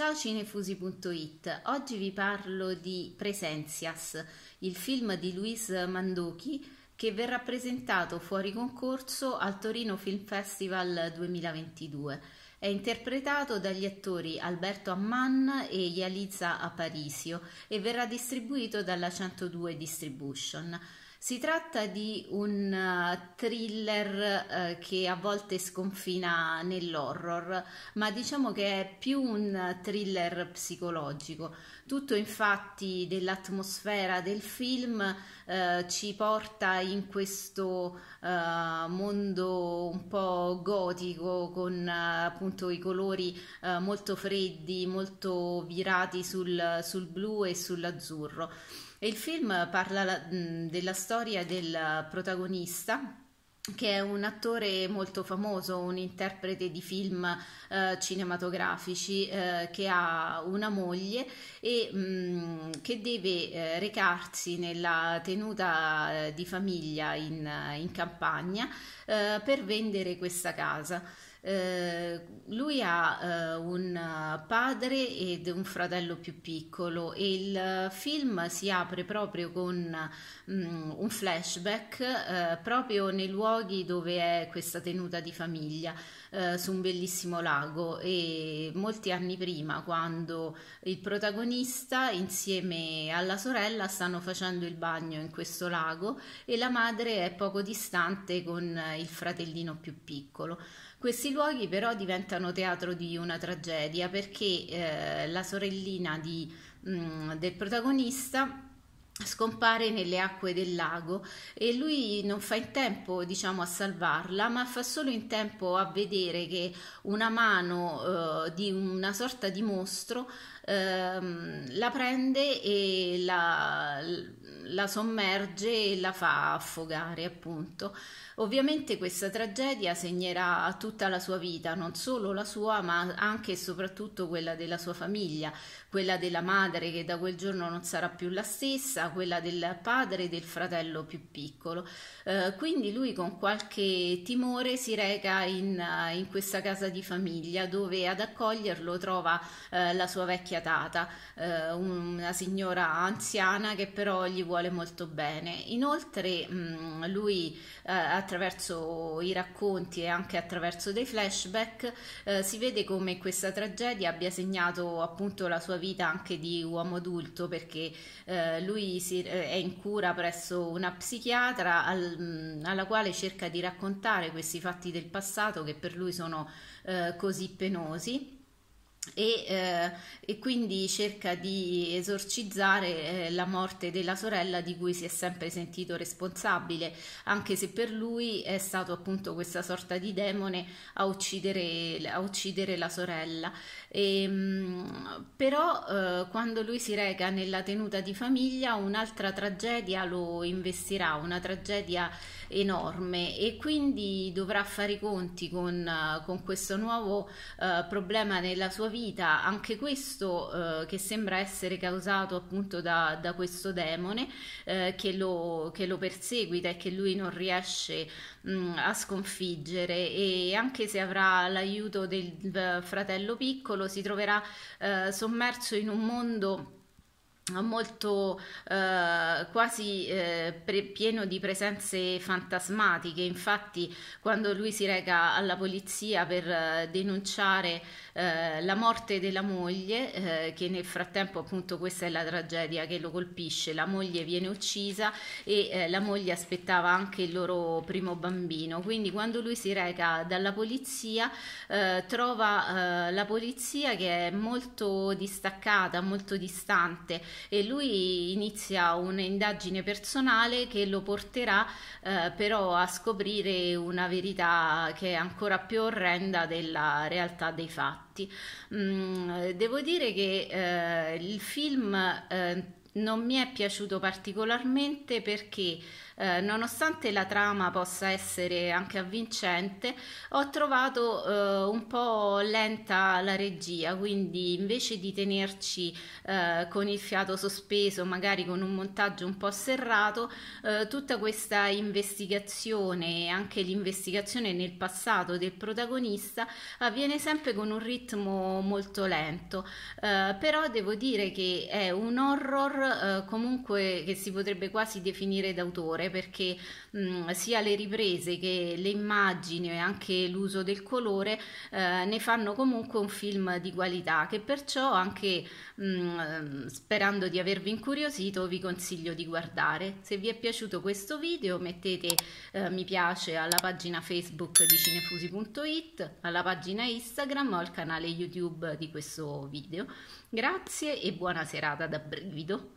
Ciao cinefusi.it, oggi vi parlo di Presencias, il film di Luis Mandochi che verrà presentato fuori concorso al Torino Film Festival 2022. È interpretato dagli attori Alberto Amman e Yaliza Aparicio e verrà distribuito dalla 102 Distribution. Si tratta di un eh, thriller eh, che a volte sconfina nell'horror, ma diciamo che è più un thriller psicologico. Tutto infatti dell'atmosfera del film eh, ci porta in questo eh, mondo un po' gotico con eh, appunto i colori eh, molto freddi, molto virati sul, sul blu e sull'azzurro. E il film parla mh, della storia storia del protagonista che è un attore molto famoso, un interprete di film eh, cinematografici eh, che ha una moglie e mh, mm, che deve eh, recarsi nella tenuta eh, di famiglia in, in campagna eh, per vendere questa casa. Eh, lui ha eh, un padre ed un fratello più piccolo e il film si apre proprio con mh, mm, un flashback eh, proprio nei luoghi dove è questa tenuta di famiglia eh, su un bellissimo lago e molti anni prima quando il protagonista insieme alla sorella stanno facendo il bagno in questo lago e la madre è poco distante con il fratellino più piccolo. Questi luoghi però diventano teatro di una tragedia perché eh, la sorellina di, mh, mm, del protagonista scompare nelle acque del lago e lui non fa in tempo diciamo a salvarla ma fa solo in tempo a vedere che una mano eh, di una sorta di mostro eh, la prende e la la sommerge e la fa affogare, appunto. Ovviamente questa tragedia segnerà tutta la sua vita, non solo la sua, ma anche e soprattutto quella della sua famiglia, quella della madre che da quel giorno non sarà più la stessa, quella del padre e del fratello più piccolo. Eh, quindi lui con qualche timore si reca in, in, questa casa di famiglia dove ad accoglierlo trova eh, la sua vecchia tata, eh, una signora anziana che però gli vuole vuole molto bene. Inoltre mm, lui eh, attraverso i racconti e anche attraverso dei flashback eh, si vede come questa tragedia abbia segnato appunto la sua vita anche di uomo adulto perché eh, lui è in cura presso una psichiatra mm, alla quale cerca di raccontare questi fatti del passato che per lui sono così penosi e, eh, e, quindi cerca di esorcizzare eh, la morte della sorella di cui si è sempre sentito responsabile, anche se per lui è stato appunto questa sorta di demone a uccidere, a uccidere la sorella. E, ehm, però eh, quando lui si reca nella tenuta di famiglia un'altra tragedia lo investirà, una tragedia enorme e quindi dovrà fare i conti con, eh, con questo nuovo eh, problema nella sua vita vita, anche questo eh, che sembra essere causato appunto da, da questo demone eh, che, lo, che, lo, perseguita e che lui non riesce mh, mm, a sconfiggere e anche se avrà l'aiuto del eh, fratello piccolo si troverà eh, sommerso in un mondo molto eh, quasi eh, pre- pieno di presenze fantasmatiche infatti quando lui si reca alla polizia per eh, denunciare eh, la morte della moglie eh, che nel frattempo appunto questa è la tragedia che lo colpisce la moglie viene uccisa e eh, la moglie aspettava anche il loro primo bambino quindi quando lui si reca dalla polizia trova la polizia che è molto distaccata molto distante e lui inizia un'indagine personale che lo porterà eh, però a scoprire una verità che è ancora più orrenda della realtà dei fatti. Mm, devo dire che eh, il film eh, non mi è piaciuto particolarmente perché eh, nonostante la trama possa essere anche avvincente, ho trovato eh, un po' lenta la regia, quindi invece di tenerci eh, con il fiato sospeso, magari con un montaggio un po' serrato, eh, tutta questa investigazione e anche l'investigazione nel passato del protagonista avviene sempre con un ritmo molto lento. Eh, però devo dire che è un horror Moore eh, comunque che si potrebbe quasi definire d'autore perché mh, sia le riprese che le immagini e anche l'uso del colore eh, ne fanno comunque un film di qualità che perciò anche mh, sperando di avervi incuriosito vi consiglio di guardare. Se vi è piaciuto questo video mettete eh, mi piace alla pagina Facebook di cinefusi.it, alla pagina Instagram o al canale YouTube di questo video. Grazie e buona serata da brivido.